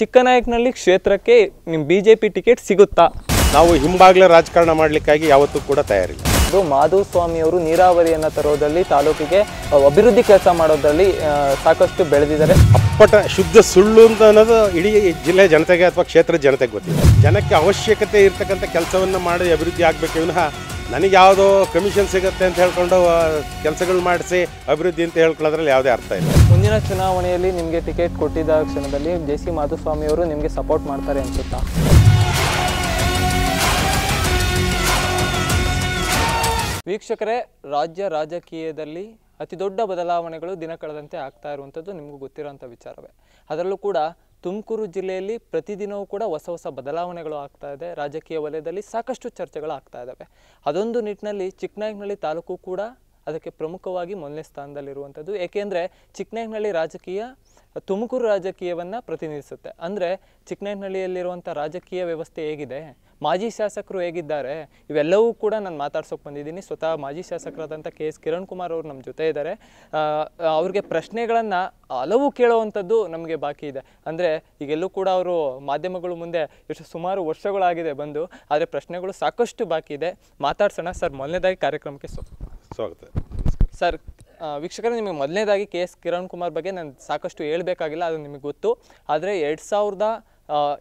ಚಿಕ್ಕನಾಯಕನಹಳ್ಳಿ ಕ್ಷೇತ್ರಕ್ಕೆ ನಿಮ್ಮ B J P ticket ಸಿಗುತ್ತಾ ನಾವು ಹಿಂಬಾಗ್ಲೇ ರಾಜಕಾರಣ ಮಾಡ್ಲಿಕ್ಕಾಗಿ ಯಾವತ್ತೂ ಕೂಡ ತಯಾರಿಲ್ಲ ಮಾಧುಸ್ವಾಮಿ ಅವರು ನೀರಾವರಿಯನ್ನು ತರೋದಲ್ಲಿ ತಾಲೂಕಿಗೆ ಅಭಿವೃದ್ಧಿ ಕೆಲಸ ಮಾಡೋದ್ರಲ್ಲಿ ಸಾಕಷ್ಟು ಬೆಳೆದಿದ್ದಾರೆ ಅಪ್ಪಟ ಶುದ್ಧ ಸುಳ್ಳು ಅಂತ ಅನ್ನೋದು ಇಡೀ ಜಿಲ್ಲೆ ಜನತೆಗೆ ಅಥವಾ ಕ್ಷೇತ್ರದ ಜನತೆಗೆ ಗೊತ್ತಿದೆ ಜನಕ್ಕೆ ಅವಶ್ಯಕತೆ ಇರತಕ್ಕಂಥ ಕೆಲಸವನ್ನು ಮಾಡಿ ಅಭಿವೃದ್ಧಿ ಆಗಬೇಕು ವಿನಃ ನನಗೆ ಯಾವುದೋ ಕಮಿಷನ್ ಸಿಗುತ್ತೆ ಅಂತ ಹೇಳ್ಕೊಂಡು ಕೆಲಸಗಳು ಮಾಡಿಸಿ ಅಭಿವೃದ್ಧಿ ಅಂತ ಹೇಳ್ಕೊಳ್ಳೋದ್ರಲ್ಲಿ ಯಾವುದೇ ಅರ್ಥ ಇಲ್ಲ ಮುಂದಿನ ಚುನಾವಣೆಯಲ್ಲಿ ನಿಮಗೆ ಟಿಕೆಟ್ ಕೊಟ್ಟಿದ್ದ ಕ್ಷಣದಲ್ಲಿ ಜೆ ಸಿ ಮಾಧುಸ್ವಾಮಿ ಅವರು ನಿಮಗೆ ಸಪೋರ್ಟ್ ಮಾಡ್ತಾರೆ ಅನ್ಸುತ್ತಾ ವೀಕ್ಷಕರೇ ರಾಜ್ಯ ರಾಜಕೀಯದಲ್ಲಿ ಅತಿ ದೊಡ್ಡ ಬದಲಾವಣೆಗಳು ದಿನ ಕಳೆದಂತೆ ಆಗ್ತಾ ಇರುವಂಥದ್ದು ನಿಮಗೂ ಗೊತ್ತಿರೋಂಥ ವಿಚಾರವೇ ಅದರಲ್ಲೂ ಕೂಡ ತುಮಕೂರು ಜಿಲ್ಲೆಯಲ್ಲಿ ಪ್ರತಿದಿನವೂ ಕೂಡ ಹೊಸ ಹೊಸ ಬದಲಾವಣೆಗಳು ಆಗ್ತಾ ಇದೆ ರಾಜಕೀಯ ವಲಯದಲ್ಲಿ ಸಾಕಷ್ಟು ಚರ್ಚೆಗಳು ಆಗ್ತಾ ಇದ್ದಾವೆ ಅದೊಂದು ನಿಟ್ಟಿನಲ್ಲಿ ಚಿಕ್ಕನಾಯಕನಹಳ್ಳಿ ತಾಲೂಕು ಕೂಡ ಅದಕ್ಕೆ ಪ್ರಮುಖವಾಗಿ ಮೊದಲನೇ ಸ್ಥಾನದಲ್ಲಿರುವಂಥದ್ದು ಏಕೆಂದರೆ ಚಿಕ್ಕನಾಯಕನಹಳ್ಳಿ ರಾಜಕೀಯ ತುಮಕೂರು ರಾಜಕೀಯವನ್ನು ಪ್ರತಿನಿಧಿಸುತ್ತೆ ಅಂದರೆ ಚಿಕ್ಕನೇನಹಳ್ಳಿಯಲ್ಲಿರುವಂಥ ರಾಜಕೀಯ ವ್ಯವಸ್ಥೆ ಹೇಗಿದೆ ಮಾಜಿ ಶಾಸಕರು ಹೇಗಿದ್ದಾರೆ ಇವೆಲ್ಲವೂ ಕೂಡ ನಾನು ಮಾತಾಡ್ಸೋಕೆ ಬಂದಿದ್ದೀನಿ ಸ್ವತಃ ಮಾಜಿ ಶಾಸಕರಾದಂಥ ಕೆ ಎಸ್ ಕಿರಣ್ ಕುಮಾರ್ ಅವರು ನಮ್ಮ ಜೊತೆ ಇದ್ದಾರೆ ಅವ್ರಿಗೆ ಪ್ರಶ್ನೆಗಳನ್ನು ಹಲವು ಕೇಳುವಂಥದ್ದು ನಮಗೆ ಬಾಕಿ ಇದೆ ಅಂದರೆ ಈಗೆಲ್ಲೂ ಕೂಡ ಅವರು ಮಾಧ್ಯಮಗಳು ಮುಂದೆ ಎಷ್ಟು ಸುಮಾರು ವರ್ಷಗಳಾಗಿದೆ ಬಂದು ಆದರೆ ಪ್ರಶ್ನೆಗಳು ಸಾಕಷ್ಟು ಬಾಕಿ ಇದೆ ಮಾತಾಡ್ಸೋಣ ಸರ್ ಮೊದಲನೇದಾಗಿ ಕಾರ್ಯಕ್ರಮಕ್ಕೆ ಸ್ವಾಗತ ಸರ್ ವೀಕ್ಷಕರೇ ನಿಮಗೆ ಮೊದಲನೇದಾಗಿ ಕೆ ಎಸ್ ಕಿರಣ್ ಕುಮಾರ್ ಬಗ್ಗೆ ನಾನು ಸಾಕಷ್ಟು ಹೇಳಬೇಕಾಗಿಲ್ಲ ಅದು ನಿಮಗೆ ಗೊತ್ತು ಆದರೆ ಎರಡು ಸಾವಿರದ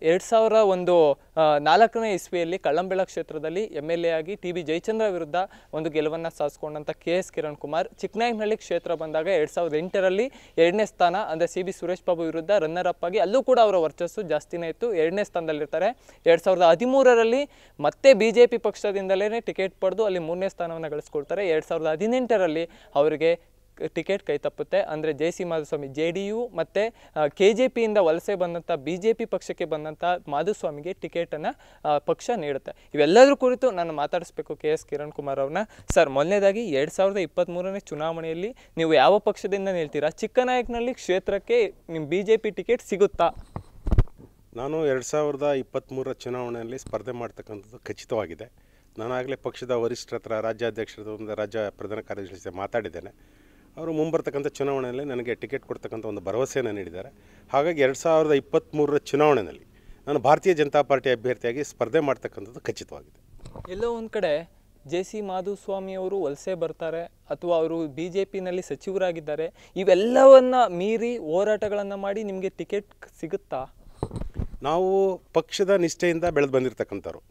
ಎರಡು ಸಾವಿರ ಒಂದು ನಾಲ್ಕನೇ ಇಸ್ವಿಯಲ್ಲಿ ಕಳ್ಳಂಬೆಳ ಕ್ಷೇತ್ರದಲ್ಲಿ ಎಮ್ ಎಲ್ ಎ ಆಗಿ ಟಿ ಬಿ ಜಯಚಂದ್ರ ವಿರುದ್ಧ ಒಂದು ಗೆಲುವನ್ನು ಸಾಧಿಸ್ಕೊಂಡಂಥ ಕೆ ಎಸ್ ಕಿರಣ್ ಕುಮಾರ್ ಚಿಕ್ಕನಾಯಕನಹಳ್ಳಿ ಕ್ಷೇತ್ರ ಬಂದಾಗ ಎರಡು ಸಾವಿರದ ಎಂಟರಲ್ಲಿ ಎರಡನೇ ಸ್ಥಾನ ಅಂದರೆ ಸಿ ಬಿ ಸುರೇಶ್ ಬಾಬು ವಿರುದ್ಧ ರನ್ನರ್ ಅಪ್ ಆಗಿ ಅಲ್ಲೂ ಕೂಡ ಅವರ ವರ್ಚಸ್ಸು ಜಾಸ್ತಿನೇ ಇತ್ತು ಎರಡನೇ ಸ್ಥಾನದಲ್ಲಿರ್ತಾರೆ ಎರಡು ಸಾವಿರದ ಹದಿಮೂರರಲ್ಲಿ ಮತ್ತೆ ಬಿ ಜೆ ಪಿ ಪಕ್ಷದಿಂದಲೇ ಟಿಕೆಟ್ ಪಡೆದು ಅಲ್ಲಿ ಮೂರನೇ ಸ್ಥಾನವನ್ನು ಗಳಿಸ್ಕೊಳ್ತಾರೆ ಎರಡು ಸಾವಿರದ ಹದಿನೆಂಟರಲ್ಲಿ ಅವರಿಗೆ ಟಿಕೆಟ್ ಕೈ ತಪ್ಪುತ್ತೆ ಅಂದರೆ J C Madhuswamy J D U ಮತ್ತು ಕೆ ಜೆ ಪಿಯಿಂದ ವಲಸೆ ಬಂದಂಥ ಬಿ ಜೆ ಪಿ ಪಕ್ಷಕ್ಕೆ ಬಂದಂಥ ಮಾಧುಸ್ವಾಮಿಗೆ ಟಿಕೆಟನ್ನು ಪಕ್ಷ ನೀಡುತ್ತೆ ಇವೆಲ್ಲದರ ಕುರಿತು ನಾನು ಮಾತಾಡಿಸ್ಬೇಕು ಕೆ ಎಸ್ ಕಿರಣ್ ಕುಮಾರ್ ಅವ್ರನ್ನ ಸರ್ ಮೊದಲನೇದಾಗಿ ಎರಡು ಸಾವಿರದ ಇಪ್ಪತ್ತ್ಮೂರನೇ ಚುನಾವಣೆಯಲ್ಲಿ ನೀವು ಯಾವ ಪಕ್ಷದಿಂದ ನಿಲ್ತೀರಾ ಚಿಕ್ಕನಾಯಕನಹಳ್ಳಿ ಕ್ಷೇತ್ರಕ್ಕೆ ನಿಮ್ಮ ಬಿ ಜೆ ಪಿ ಟಿಕೆಟ್ ಸಿಗುತ್ತಾ ನಾನು ಎರಡು ಸಾವಿರದ ಇಪ್ಪತ್ತ್ಮೂರರ ಚುನಾವಣೆಯಲ್ಲಿ ಸ್ಪರ್ಧೆ ಮಾಡ್ತಕ್ಕಂಥದ್ದು ಖಚಿತವಾಗಿದೆ ನಾನಾಗಲೇ ಪಕ್ಷದ ವರಿಷ್ಠರ ಹತ್ರ ರಾಜ್ಯಾಧ್ಯಕ್ಷರ ರಾಜ್ಯ ಪ್ರಧಾನ ಕಾರ್ಯದರ್ಶಿ ಮಾತಾಡಿದ್ದೇನೆ ಅವರು ಮುಂಬರ್ತಕ್ಕಂಥ ಚುನಾವಣೆಯಲ್ಲಿ ನನಗೆ ಟಿಕೆಟ್ ಕೊಡ್ತಕ್ಕಂಥ ಒಂದು ಭರವಸೆಯನ್ನು ನೀಡಿದ್ದಾರೆ ಹಾಗಾಗಿ ಎರಡು ಸಾವಿರದ ಇಪ್ಪತ್ತ್ಮೂರರ ಚುನಾವಣೆಯಲ್ಲಿ ನಾನು ಭಾರತೀಯ ಜನತಾ ಪಾರ್ಟಿ ಅಭ್ಯರ್ಥಿಯಾಗಿ ಸ್ಪರ್ಧೆ ಮಾಡ್ತಕ್ಕಂಥದ್ದು ಖಚಿತವಾಗಿದೆ ಎಲ್ಲೋ ಒಂದು ಕಡೆ ಜೆ ಸಿ ಮಾಧುಸ್ವಾಮಿ ಅವರು ವಲಸೆ ಬರ್ತಾರೆ ಅಥವಾ ಅವರು ಬಿ ಜೆ ಪಿನಲ್ಲಿ ಸಚಿವರಾಗಿದ್ದಾರೆ ಇವೆಲ್ಲವನ್ನು ಮೀರಿ ಹೋರಾಟಗಳನ್ನು ಮಾಡಿ ನಿಮಗೆ ಟಿಕೆಟ್ ಸಿಗುತ್ತಾ ನಾವು ಪಕ್ಷದ ನಿಷ್ಠೆಯಿಂದ ಬೆಳೆದು ಬಂದಿರತಕ್ಕಂಥವ್ರು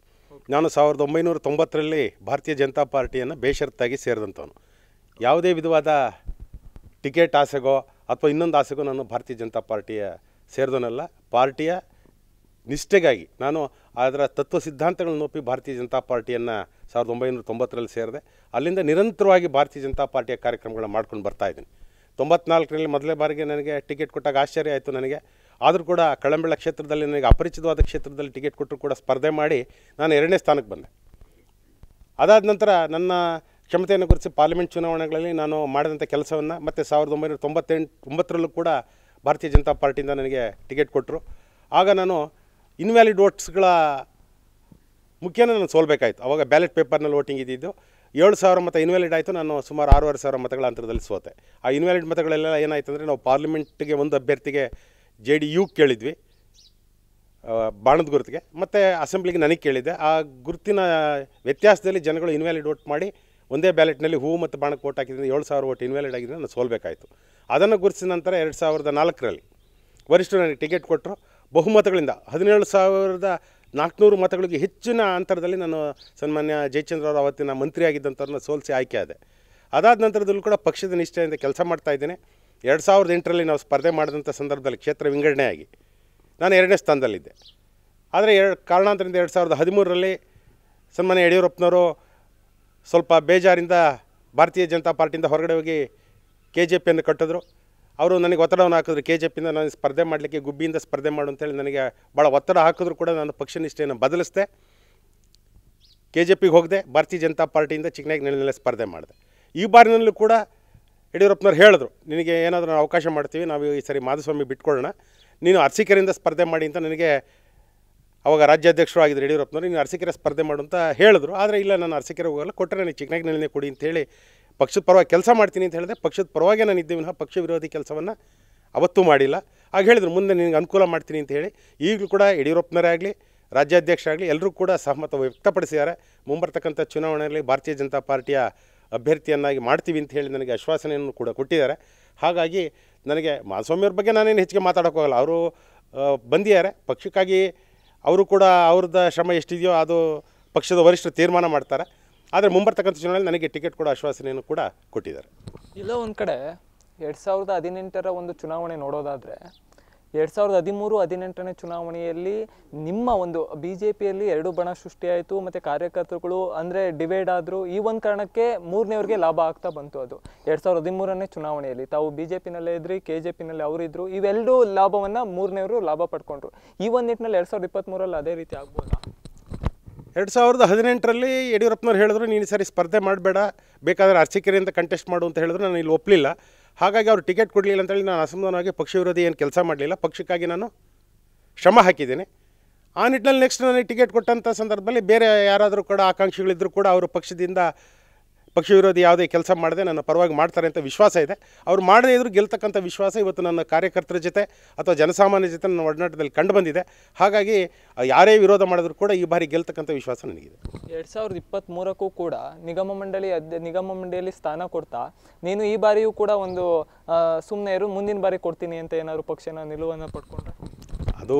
ನಾನು ಸಾವಿರದ ಒಂಬೈನೂರ ತೊಂಬತ್ತರಲ್ಲಿ ಭಾರತೀಯ ಜನತಾ ಪಾರ್ಟಿಯನ್ನು ಬೇಷರತ್ತಾಗಿ ಸೇರಿದಂಥವನು ಯಾವುದೇ ವಿಧವಾದ ಟಿಕೆಟ್ ಆಸೆಗೋ ಅಥವಾ ಇನ್ನೊಂದು ಆಸೆಗೋ ನಾನು ಭಾರತೀಯ ಜನತಾ ಪಾರ್ಟಿಯ ಸೇರಿದವನಲ್ಲ ಪಾರ್ಟಿಯ ನಿಷ್ಠೆಗಾಗಿ ನಾನು ಅದರ ತತ್ವ ಸಿದ್ಧಾಂತಗಳನ್ನು ಒಪ್ಪಿ ಭಾರತೀಯ ಜನತಾ ಪಾರ್ಟಿಯನ್ನು ಸಾವಿರದ ಒಂಬೈನೂರ ತೊಂಬತ್ತರಲ್ಲಿ ಸೇರಿದೆ ಅಲ್ಲಿಂದ ನಿರಂತರವಾಗಿ ಭಾರತೀಯ ಜನತಾ ಪಾರ್ಟಿಯ ಕಾರ್ಯಕ್ರಮಗಳನ್ನ ಮಾಡ್ಕೊಂಡು ಬರ್ತಾ ಇದ್ದೀನಿ ತೊಂಬತ್ನಾಲ್ಕರಲ್ಲಿ ಮೊದಲೇ ಬಾರಿಗೆ ನನಗೆ ಟಿಕೆಟ್ ಕೊಟ್ಟಾಗ ಆಶ್ಚರ್ಯ ಆಯಿತು ನನಗೆ ಆದರೂ ಕೂಡ ಕಳಂಬೆಳ ಕ್ಷೇತ್ರದಲ್ಲಿ ನನಗೆ ಅಪರಿಚಿತವಾದ ಕ್ಷೇತ್ರದಲ್ಲಿ ಟಿಕೆಟ್ ಕೊಟ್ಟರು ಕೂಡ ಸ್ಪರ್ಧೆ ಮಾಡಿ ನಾನು ಎರಡನೇ ಸ್ಥಾನಕ್ಕೆ ಬಂದೆ ಅದಾದ ನಂತರ ನನ್ನ ಕ್ಷಮತೆಯನ್ನು ಕುರಿಸಿ ಪಾರ್ಲಿಮೆಂಟ್ ಚುನಾವಣೆಗಳಲ್ಲಿ ನಾನು ಮಾಡಿದಂಥ ಕೆಲಸವನ್ನು ಮತ್ತು ಸಾವಿರದ ಒಂಬೈನೂರ ತೊಂಬತ್ತೆಂಟು ಒಂಬತ್ತರಲ್ಲೂ ಕೂಡ ಭಾರತೀಯ ಜನತಾ ಪಾರ್ಟಿಯಿಂದ ನನಗೆ ಟಿಕೆಟ್ ಕೊಟ್ಟರು ಆಗ ನಾನು ಇನ್ವ್ಯಾಲಿಡ್ ವೋಟ್ಸ್ಗಳ ಮುಖ್ಯನ ನಾನು ಸೋಲ್ಬೇಕಾಯಿತು ಆವಾಗ ಬ್ಯಾಲೆಟ್ ಪೇಪರ್ನಲ್ಲಿ ವೋಟಿಂಗ್ ಇದ್ದಿದ್ದು ಏಳು ಸಾವಿರ ಮತ ಇನ್ವ್ಯಾಲಿಡ್ ಆಯಿತು ನಾನು ಸುಮಾರು ಆರೂವರೆ ಸಾವಿರ ಮತಗಳ ಅಂತರದಲ್ಲಿ ಸೋತೆ ಆ ಇನ್ವ್ಯಾಲಿಡ್ ಮತಗಳೆಲ್ಲ ಏನಾಯಿತು ಅಂದರೆ ನಾವು ಪಾರ್ಲಿಮೆಂಟ್ಗೆ ಒಂದು ಅಭ್ಯರ್ಥಿಗೆ ಜೆ ಡಿ ಯು ಕೇಳಿದ್ವಿ ಬಾಣದ ಗುರುತಿಗೆ ಮತ್ತು ಅಸೆಂಬ್ಲಿಗೆ ನನಗೆ ಕೇಳಿದ್ದೆ ಆ ಗುರುತಿನ ವ್ಯತ್ಯಾಸದಲ್ಲಿ ಜನಗಳು ಇನ್ವ್ಯಾಲಿಡ್ ವೋಟ್ ಮಾಡಿ ಒಂದೇ ಬ್ಯಾಲೆಟ್ನಲ್ಲಿ ಹೂವು ಮತ್ತು ಬಾಣಕ್ಕೆ ಓಟ್ ಹಾಕಿದ್ರಿಂದ ಏಳು ಸಾವಿರ ಓಟ್ ಇನ್ವ್ಯಾಲಿಡ್ ಆಗಿದ್ದರೆ ನಾನು ಸೋಲ್ಬೇಕಾಯಿತು ಅದನ್ನು ಗುರುತಿಸಿದ ನಂತರ ಎರಡು ಸಾವಿರದ ನಾಲ್ಕರಲ್ಲಿ ವರಿಷ್ಠರು ನನಗೆ ಟಿಕೆಟ್ ಕೊಟ್ಟರು ಬಹುಮತಗಳಿಂದ ಹದಿನೇಳು ಸಾವಿರದ ನಾಲ್ಕುನೂರು ಮತಗಳಿಗೆ ಹೆಚ್ಚಿನ ಅಂತರದಲ್ಲಿ ನಾನು ಸನ್ಮಾನ್ಯ ಜಯಚಂದ್ರ ಅವರು ಅವತ್ತಿನ ಆಗಿದ್ದಂಥವ್ರನ್ನ ಸೋಲಿಸಿ ಆಯ್ಕೆ ಆದೆ ಅದಾದ ನಂತರದಲ್ಲೂ ಕೂಡ ಪಕ್ಷದ ನಿಷ್ಠೆಯಿಂದ ಕೆಲಸ ಮಾಡ್ತಾ ಇದ್ದೇನೆ ಎರಡು ಸಾವಿರದ ಎಂಟರಲ್ಲಿ ನಾವು ಸ್ಪರ್ಧೆ ಮಾಡಿದಂಥ ಸಂದರ್ಭದಲ್ಲಿ ಕ್ಷೇತ್ರ ವಿಂಗಡಣೆಯಾಗಿ ನಾನು ಎರಡನೇ ಸ್ಥಾನದಲ್ಲಿದ್ದೆ ಆದರೆ ಎರಡು ಕಾರಣಾಂತರದಿಂದ ಎರಡು ಸಾವಿರದ ಹದಿಮೂರರಲ್ಲಿ ಸನ್ಮಾನ್ಯ ಯಡಿಯೂರಪ್ಪನವರು ಸ್ವಲ್ಪ ಬೇಜಾರಿಂದ ಭಾರತೀಯ ಜನತಾ ಪಾರ್ಟಿಯಿಂದ ಹೊರಗಡೆ ಹೋಗಿ ಕೆ ಜೆ ಪಿಯನ್ನು ಕಟ್ಟಿದ್ರು ಅವರು ನನಗೆ ಒತ್ತಡವನ್ನು ಹಾಕಿದ್ರು ಕೆ ಜೆ ಪಿಯಿಂದ ನಾನು ಸ್ಪರ್ಧೆ ಮಾಡಲಿಕ್ಕೆ ಗುಬ್ಬಿಯಿಂದ ಸ್ಪರ್ಧೆ ಮಾಡು ಅಂತೇಳಿ ನನಗೆ ಭಾಳ ಒತ್ತಡ ಹಾಕಿದ್ರು ಕೂಡ ನಾನು ಪಕ್ಷ ನಿಷ್ಠೆಯನ್ನು ಬದಲಿಸಿದೆ ಕೆ ಜೆ ಪಿಗೆ ಹೋಗಿದೆ ಭಾರತೀಯ ಜನತಾ ಪಾರ್ಟಿಯಿಂದ ಚಿಕ್ಕನಾಗಿ ನೆಲೆ ಸ್ಪರ್ಧೆ ಮಾಡಿದೆ ಈ ಬಾರಿನಲ್ಲೂ ಕೂಡ ಯಡಿಯೂರಪ್ಪನವ್ರು ಹೇಳಿದ್ರು ನಿನಗೆ ಏನಾದರೂ ನಾವು ಅವಕಾಶ ಮಾಡ್ತೀವಿ ನಾವು ಈ ಸರಿ ಮಾಧುಸ್ವಾಮಿ ಬಿಟ್ಕೊಳ್ಳೋಣ ನೀನು ಅರ್ಸಿಕರಿಂದ ಸ್ಪರ್ಧೆ ಮಾಡಿ ಅಂತ ನನಗೆ ಅವಾಗ ರಾಜ್ಯಾಧ್ಯಕ್ಷರು ಆಗಿದ್ದರು ಯಡಿಯೂರಪ್ಪನವರು ನೀನು ಅರಸಿಕೆರೆ ಸ್ಪರ್ಧೆ ಮಾಡು ಅಂತ ಹೇಳಿದ್ರು ಆದರೆ ಇಲ್ಲ ನಾನು ಅರಸಿಕೆರೆ ಹೋಗಲ್ಲ ಕೊಟ್ಟರೆ ನನಗೆ ನಿಲ್ಲನೆ ಕೊಡಿ ಅಂತೇಳಿ ಪಕ್ಷದ ಪರವಾಗಿ ಕೆಲಸ ಮಾಡ್ತೀನಿ ಅಂತ ಹೇಳಿದೆ ಪಕ್ಷದ ಪರವಾಗಿ ನಾನು ಇದ್ದೆ ವಿನಃ ಪಕ್ಷ ವಿರೋಧಿ ಕೆಲಸವನ್ನು ಅವತ್ತು ಮಾಡಿಲ್ಲ ಆಗ ಹೇಳಿದರು ಮುಂದೆ ನಿನಗೆ ಅನುಕೂಲ ಮಾಡ್ತೀನಿ ಅಂತ ಹೇಳಿ ಈಗಲೂ ಕೂಡ ಯಡಿಯೂರಪ್ಪನವರೇ ಆಗಲಿ ರಾಜ್ಯಾಧ್ಯಕ್ಷ ಆಗಲಿ ಎಲ್ಲರೂ ಕೂಡ ಸಹಮತ ವ್ಯಕ್ತಪಡಿಸಿದ್ದಾರೆ ಮುಂಬರ್ತಕ್ಕಂಥ ಚುನಾವಣೆಯಲ್ಲಿ ಭಾರತೀಯ ಜನತಾ ಪಾರ್ಟಿಯ ಅಭ್ಯರ್ಥಿಯನ್ನಾಗಿ ಮಾಡ್ತೀವಿ ಅಂತ ಹೇಳಿ ನನಗೆ ಆಶ್ವಾಸನೆಯನ್ನು ಕೂಡ ಕೊಟ್ಟಿದ್ದಾರೆ ಹಾಗಾಗಿ ನನಗೆ ಮಾಧುಸ್ವಾಮಿಯವ್ರ ಬಗ್ಗೆ ನಾನೇನು ಹೆಚ್ಚಿಗೆ ಮಾತಾಡೋಕ್ಕಾಗಲ್ಲ ಅವರು ಬಂದಿದ್ದಾರೆ ಪಕ್ಷಕ್ಕಾಗಿ ಅವರು ಕೂಡ ಅವ್ರದ್ದು ಶ್ರಮ ಎಷ್ಟಿದೆಯೋ ಅದು ಪಕ್ಷದ ವರಿಷ್ಠರು ತೀರ್ಮಾನ ಮಾಡ್ತಾರೆ ಆದರೆ ಮುಂಬರ್ತಕ್ಕಂಥ ಚುನಾವಣೆಯಲ್ಲಿ ನನಗೆ ಟಿಕೆಟ್ ಕೊಡೋ ಆಶ್ವಾಸನೆಯನ್ನು ಕೂಡ ಕೊಟ್ಟಿದ್ದಾರೆ ಇಲ್ಲೋ ಒಂದು ಕಡೆ ಎರಡು ಸಾವಿರದ ಹದಿನೆಂಟರ ಒಂದು ಚುನಾವಣೆ ನೋಡೋದಾದರೆ ಎರಡ್ ಸಾವಿರದ ಹದಿಮೂರು ಹದಿನೆಂಟನೇ ಚುನಾವಣೆಯಲ್ಲಿ ನಿಮ್ಮ ಒಂದು ಬಿ ಜೆ ಪಿಯಲ್ಲಿ ಎರಡು ಬಣ ಸೃಷ್ಟಿಯಾಯಿತು ಮತ್ತು ಕಾರ್ಯಕರ್ತರುಗಳು ಅಂದರೆ ಡಿವೈಡ್ ಆದರು ಈ ಒಂದು ಕಾರಣಕ್ಕೆ ಮೂರನೇವ್ರಿಗೆ ಲಾಭ ಆಗ್ತಾ ಬಂತು ಅದು ಎರಡ್ ಸಾವಿರದ ಹದಿಮೂರನೇ ಚುನಾವಣೆಯಲ್ಲಿ ತಾವು ಬಿ ಜೆ ಪಿನಲ್ಲೇ ಇದ್ರಿ ಕೆ ಜೆ ಪಿನಲ್ಲಿ ಅವರಿದ್ದರು ಇವೆಲ್ಲರೂ ಲಾಭವನ್ನು ಮೂರನೇವರು ಲಾಭ ಪಡ್ಕೊಂಡ್ರು ಈ ಒಂದು ನಿಟ್ಟಿನಲ್ಲಿ ಎರಡು ಸಾವಿರದ ಇಪ್ಪತ್ತ್ಮೂರಲ್ಲಿ ಅದೇ ರೀತಿ ಆಗ್ಬೋದ ಎರಡು ಸಾವಿರದ ಹದಿನೆಂಟರಲ್ಲಿ ಯಡಿಯೂರಪ್ಪನವ್ರು ಹೇಳಿದ್ರು ನೀನು ಸರಿ ಸ್ಪರ್ಧೆ ಮಾಡಬೇಡ ಬೇಕಾದರೆ ಅರ್ಚಕೆರೆಯಿಂದ ಕಂಟೆಸ್ಟ್ ಮಾಡು ಅಂತ ಹೇಳಿದ್ರು ನಾನು ಇಲ್ಲಿ ಒಪ್ಪಲಿಲ್ಲ ಹಾಗಾಗಿ ಅವರು ಟಿಕೆಟ್ ಕೊಡಲಿಲ್ಲ ಅಂತೇಳಿ ನಾನು ಅಸಮಾಧಾನವಾಗಿ ಪಕ್ಷ ವಿರೋಧಿ ಏನು ಕೆಲಸ ಮಾಡಲಿಲ್ಲ ಪಕ್ಷಕ್ಕಾಗಿ ನಾನು ಶ್ರಮ ಹಾಕಿದ್ದೇನೆ ಆ ನಿಟ್ಟಿನಲ್ಲಿ ನೆಕ್ಸ್ಟ್ ನನಗೆ ಟಿಕೆಟ್ ಕೊಟ್ಟಂಥ ಸಂದರ್ಭದಲ್ಲಿ ಬೇರೆ ಯಾರಾದರೂ ಕೂಡ ಆಕಾಂಕ್ಷಿಗಳಿದ್ದರೂ ಕೂಡ ಅವರು ಪಕ್ಷದಿಂದ ಪಕ್ಷ ವಿರೋಧಿ ಯಾವುದೇ ಕೆಲಸ ಮಾಡದೆ ನನ್ನ ಪರವಾಗಿ ಮಾಡ್ತಾರೆ ಅಂತ ವಿಶ್ವಾಸ ಇದೆ ಅವ್ರು ಮಾಡದೇ ಇದ್ರು ಗೆಲ್ತಕ್ಕಂಥ ವಿಶ್ವಾಸ ಇವತ್ತು ನನ್ನ ಕಾರ್ಯಕರ್ತರ ಜೊತೆ ಅಥವಾ ಜನಸಾಮಾನ್ಯ ಜೊತೆ ನನ್ನ ಒಡನಾಟದಲ್ಲಿ ಕಂಡು ಬಂದಿದೆ ಹಾಗಾಗಿ ಯಾರೇ ವಿರೋಧ ಮಾಡಿದ್ರು ಕೂಡ ಈ ಬಾರಿ ಗೆಲ್ತಕ್ಕಂಥ ವಿಶ್ವಾಸ ನನಗಿದೆ ಎರಡು ಸಾವಿರದ ಇಪ್ಪತ್ತ್ಮೂರಕ್ಕೂ ಕೂಡ ನಿಗಮ ಮಂಡಳಿ ನಿಗಮ ಮಂಡಳಿಯಲ್ಲಿ ಸ್ಥಾನ ಕೊಡ್ತಾ ನೀನು ಈ ಬಾರಿಯೂ ಕೂಡ ಒಂದು ಸುಮ್ಮನೆ ಇರು ಮುಂದಿನ ಬಾರಿ ಕೊಡ್ತೀನಿ ಅಂತ ಏನಾದರೂ ಪಕ್ಷನ ನಿಲುವನ್ನು ಪಡ್ಕೊಂಡ್ರೆ ಅದು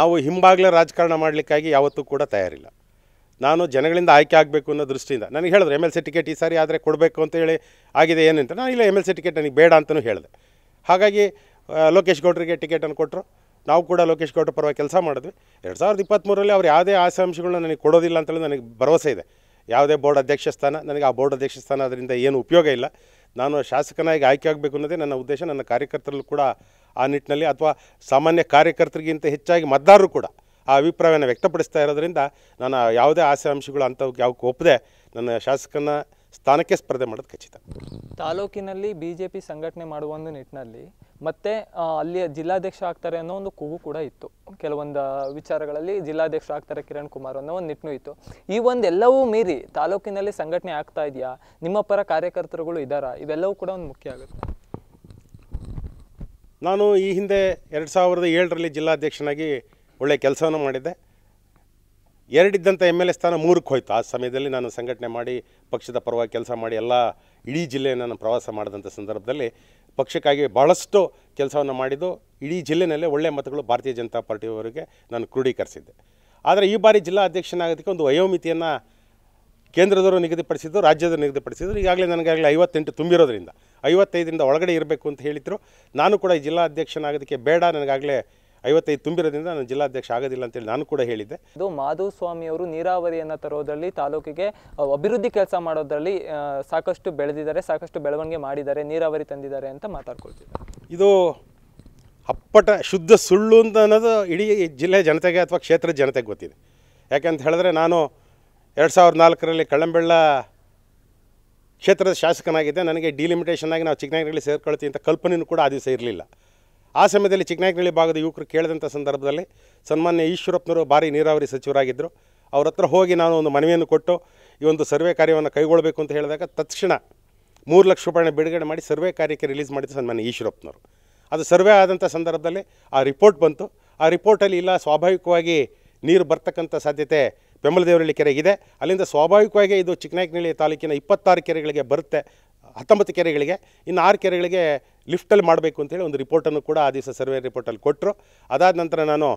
ನಾವು ಹಿಂಬಾಗ್ಲೇ ರಾಜಕಾರಣ ಮಾಡಲಿಕ್ಕಾಗಿ ಯಾವತ್ತೂ ಕೂಡ ತಯಾರಿಲ್ಲ ನಾನು ಜನಗಳಿಂದ ಆಯ್ಕೆ ಆಗಬೇಕು ಅನ್ನೋ ದೃಷ್ಟಿಯಿಂದ ನನಗೆ ಹೇಳಿದ್ರು ಎಮ್ ಎಲ್ ಸಿ ಟಿಕೆಟ್ ಈ ಸಾರಿ ಆದರೆ ಕೊಡಬೇಕು ಅಂತ ಹೇಳಿ ಆಗಿದೆ ಏನಂತ ನಾನು ಇಲ್ಲ ಎಮ್ ಎಲ್ ಸಿ ಟಿಕೆಟ್ ನನಗೆ ಬೇಡ ಅಂತಲೂ ಹೇಳಿದೆ ಹಾಗಾಗಿ ಲೋಕೇಶ್ ಗೌಡರಿಗೆ ಟಿಕೆಟನ್ನು ಕೊಟ್ಟರು ನಾವು ಕೂಡ ಲೋಕೇಶ್ ಗೌಡ್ರ ಪರವಾಗಿ ಕೆಲಸ ಮಾಡಿದ್ವಿ ಎರಡು ಸಾವಿರದ ಇಪ್ಪತ್ತ್ಮೂರಲ್ಲಿ ಅವ್ರು ಯಾವುದೇ ಆಶಾಂಶಗಳನ್ನ ನನಗೆ ಕೊಡೋದಿಲ್ಲ ಅಂತೇಳಿ ನನಗೆ ಭರವಸೆ ಇದೆ ಯಾವುದೇ ಬೋರ್ಡ್ ಅಧ್ಯಕ್ಷ ಸ್ಥಾನ ನನಗೆ ಆ ಬೋರ್ಡ್ ಅಧ್ಯಕ್ಷ ಸ್ಥಾನ ಅದರಿಂದ ಏನು ಉಪಯೋಗ ಇಲ್ಲ ನಾನು ಶಾಸಕನಾಗಿ ಆಯ್ಕೆ ಆಗಬೇಕು ಅನ್ನೋದೇ ನನ್ನ ಉದ್ದೇಶ ನನ್ನ ಕಾರ್ಯಕರ್ತರಲ್ಲೂ ಕೂಡ ಆ ನಿಟ್ಟಿನಲ್ಲಿ ಅಥವಾ ಸಾಮಾನ್ಯ ಕಾರ್ಯಕರ್ತರಿಗಿಂತ ಹೆಚ್ಚಾಗಿ ಮತದಾರರು ಕೂಡ ಆ ಅಭಿಪ್ರಾಯವನ್ನು ವ್ಯಕ್ತಪಡಿಸ್ತಾ ಇರೋದ್ರಿಂದ ನಾನು ಯಾವುದೇ ಆಸೆ ಅಂಶಗಳು ಅಂಥವ್ಗೆ ಯಾವ ಒಪ್ಪದೆ ನನ್ನ ಶಾಸಕನ ಸ್ಥಾನಕ್ಕೆ ಸ್ಪರ್ಧೆ ಮಾಡೋದು ಖಚಿತ ತಾಲೂಕಿನಲ್ಲಿ ಬಿ ಜೆ ಪಿ ಸಂಘಟನೆ ಮಾಡುವ ಒಂದು ನಿಟ್ಟಿನಲ್ಲಿ ಮತ್ತೆ ಅಲ್ಲಿ ಜಿಲ್ಲಾಧ್ಯಕ್ಷ ಆಗ್ತಾರೆ ಅನ್ನೋ ಒಂದು ಕೂಗು ಕೂಡ ಇತ್ತು ಕೆಲವೊಂದು ವಿಚಾರಗಳಲ್ಲಿ ಜಿಲ್ಲಾಧ್ಯಕ್ಷ ಆಗ್ತಾರೆ ಕಿರಣ್ ಕುಮಾರ್ ಅನ್ನೋ ಒಂದು ನಿಟ್ಟು ಇತ್ತು ಈ ಒಂದೆಲ್ಲವೂ ಮೀರಿ ತಾಲೂಕಿನಲ್ಲಿ ಸಂಘಟನೆ ಆಗ್ತಾ ಇದೆಯಾ ನಿಮ್ಮ ಪರ ಕಾರ್ಯಕರ್ತರುಗಳು ಇದ್ದಾರಾ ಇವೆಲ್ಲವೂ ಕೂಡ ಒಂದು ಮುಖ್ಯ ಆಗುತ್ತೆ ನಾನು ಈ ಹಿಂದೆ ಎರಡು ಸಾವಿರದ ಏಳರಲ್ಲಿ ಜಿಲ್ಲಾಧ್ಯಕ್ಷನಾಗಿ ಒಳ್ಳೆಯ ಕೆಲಸವನ್ನು ಮಾಡಿದ್ದೆ ಎರಡಿದ್ದಂಥ ಎಮ್ ಎಲ್ ಎ ಸ್ಥಾನ ಮೂರಕ್ಕೆ ಹೋಯ್ತು ಆ ಸಮಯದಲ್ಲಿ ನಾನು ಸಂಘಟನೆ ಮಾಡಿ ಪಕ್ಷದ ಪರವಾಗಿ ಕೆಲಸ ಮಾಡಿ ಎಲ್ಲ ಇಡೀ ಜಿಲ್ಲೆಯನ್ನು ನಾನು ಪ್ರವಾಸ ಮಾಡಿದಂಥ ಸಂದರ್ಭದಲ್ಲಿ ಪಕ್ಷಕ್ಕಾಗಿ ಭಾಳಷ್ಟು ಕೆಲಸವನ್ನು ಮಾಡಿದ್ದು ಇಡೀ ಜಿಲ್ಲೆಯಲ್ಲೇ ಒಳ್ಳೆಯ ಮತಗಳು ಭಾರತೀಯ ಜನತಾ ಪಾರ್ಟಿಯವರಿಗೆ ನಾನು ಕ್ರೋಢೀಕರಿಸಿದ್ದೆ ಆದರೆ ಈ ಬಾರಿ ಜಿಲ್ಲಾ ಅಧ್ಯಕ್ಷನಾಗೋದಕ್ಕೆ ಒಂದು ವಯೋಮಿತಿಯನ್ನು ಕೇಂದ್ರದವರು ನಿಗದಿಪಡಿಸಿದ್ದು ರಾಜ್ಯದವರು ನಿಗದಿಪಡಿಸಿದ್ರು ಈಗಾಗಲೇ ನನಗಾಗಲೇ ಐವತ್ತೆಂಟು ತುಂಬಿರೋದ್ರಿಂದ ಐವತ್ತೈದರಿಂದ ಒಳಗಡೆ ಇರಬೇಕು ಅಂತ ಹೇಳಿದರು ನಾನು ಕೂಡ ಈ ಜಿಲ್ಲಾ ಅಧ್ಯಕ್ಷನಾಗೋದಕ್ಕೆ ಬೇಡ ನನಗಾಗಲೇ ಐವತ್ತೈದು ತುಂಬಿರೋದ್ರಿಂದ ನಾನು ಜಿಲ್ಲಾಧ್ಯಕ್ಷ ಆಗೋದಿಲ್ಲ ಅಂತೇಳಿ ನಾನು ಕೂಡ ಹೇಳಿದ್ದೆ ಇದು ಮಾಧುಸ್ವಾಮಿಯವರು ನೀರಾವರಿಯನ್ನು ತರೋದರಲ್ಲಿ ತಾಲೂಕಿಗೆ ಅಭಿವೃದ್ಧಿ ಕೆಲಸ ಮಾಡೋದರಲ್ಲಿ ಸಾಕಷ್ಟು ಬೆಳೆದಿದ್ದಾರೆ ಸಾಕಷ್ಟು ಬೆಳವಣಿಗೆ ಮಾಡಿದ್ದಾರೆ ನೀರಾವರಿ ತಂದಿದ್ದಾರೆ ಅಂತ ಮಾತಾಡ್ಕೊಳ್ತಿದ್ದೆ ಇದು ಅಪ್ಪಟ ಶುದ್ಧ ಸುಳ್ಳು ಅಂತ ಅನ್ನೋದು ಇಡೀ ಜಿಲ್ಲೆ ಜನತೆಗೆ ಅಥವಾ ಕ್ಷೇತ್ರದ ಜನತೆಗೆ ಗೊತ್ತಿದೆ ಯಾಕೆಂತ ಹೇಳಿದ್ರೆ ನಾನು ಎರಡು ಸಾವಿರದ ನಾಲ್ಕರಲ್ಲಿ ಕಳ್ಳಂಬೆಳ್ಳ ಕ್ಷೇತ್ರದ ಶಾಸಕನಾಗಿದ್ದೆ ನನಗೆ ಡಿಲಿಮಿಟೇಷನ್ ಆಗಿ ನಾವು ಚಿಕ್ಕನಗರಿಗೆ ಸೇರ್ಕೊಳ್ತೀವಿ ಅಂತ ಕಲ್ಪನೆಯೂ ಕೂಡ ಆ ದಿವಸ ಇರಲಿಲ್ಲ ಆ ಸಮಯದಲ್ಲಿ ಚಿಕ್ಕನಾಯಕನಹಳ್ಳಿ ಭಾಗದ ಯುವಕರು ಕೇಳಿದಂಥ ಸಂದರ್ಭದಲ್ಲಿ ಸನ್ಮಾನ್ಯ ಈಶ್ವರಪ್ಪನವರು ಭಾರಿ ನೀರಾವರಿ ಸಚಿವರಾಗಿದ್ದರು ಅವ್ರ ಹತ್ರ ಹೋಗಿ ನಾನು ಒಂದು ಮನವಿಯನ್ನು ಕೊಟ್ಟು ಈ ಒಂದು ಸರ್ವೆ ಕಾರ್ಯವನ್ನು ಕೈಗೊಳ್ಳಬೇಕು ಅಂತ ಹೇಳಿದಾಗ ತಕ್ಷಣ ಮೂರು ಲಕ್ಷ ರೂಪಾಯಿನ ಬಿಡುಗಡೆ ಮಾಡಿ ಸರ್ವೆ ಕಾರ್ಯಕ್ಕೆ ರಿಲೀಸ್ ಮಾಡಿದ ಸನ್ಮಾನ್ಯ ಈಶ್ವರಪ್ಪನವರು ಅದು ಸರ್ವೆ ಆದಂಥ ಸಂದರ್ಭದಲ್ಲಿ ಆ ರಿಪೋರ್ಟ್ ಬಂತು ಆ ರಿಪೋರ್ಟಲ್ಲಿ ಇಲ್ಲ ಸ್ವಾಭಾವಿಕವಾಗಿ ನೀರು ಬರ್ತಕ್ಕಂಥ ಸಾಧ್ಯತೆ ಬೆಂಬಲದೇವರಳ್ಳಿ ಕೆರೆಗಿದೆ ಅಲ್ಲಿಂದ ಸ್ವಾಭಾವಿಕವಾಗಿ ಇದು ಚಿಕ್ಕನಾಯಕನಹಳ್ಳಿ ತಾಲೂಕಿನ ಇಪ್ಪತ್ತಾರು ಕೆರೆಗಳಿಗೆ ಬರುತ್ತೆ ಹತ್ತೊಂಬತ್ತು ಕೆರೆಗಳಿಗೆ ಇನ್ನು ಆರು ಕೆರೆಗಳಿಗೆ ಲಿಫ್ಟಲ್ಲಿ ಮಾಡಬೇಕು ಅಂತೇಳಿ ಒಂದು ರಿಪೋರ್ಟನ್ನು ಕೂಡ ಆ ದಿವಸ ಸರ್ವೆ ರಿಪೋರ್ಟಲ್ಲಿ ಕೊಟ್ಟರು ಅದಾದ ನಂತರ ನಾನು